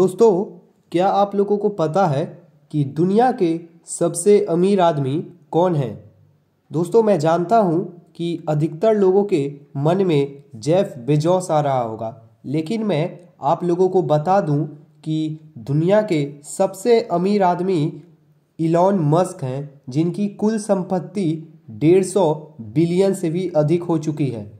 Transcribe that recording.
दोस्तों क्या आप लोगों को पता है कि दुनिया के सबसे अमीर आदमी कौन है दोस्तों मैं जानता हूँ कि अधिकतर लोगों के मन में जेफ बेजोस आ रहा होगा लेकिन मैं आप लोगों को बता दूं कि दुनिया के सबसे अमीर आदमी इलॉन मस्क हैं जिनकी कुल संपत्ति डेढ़ सौ बिलियन से भी अधिक हो चुकी है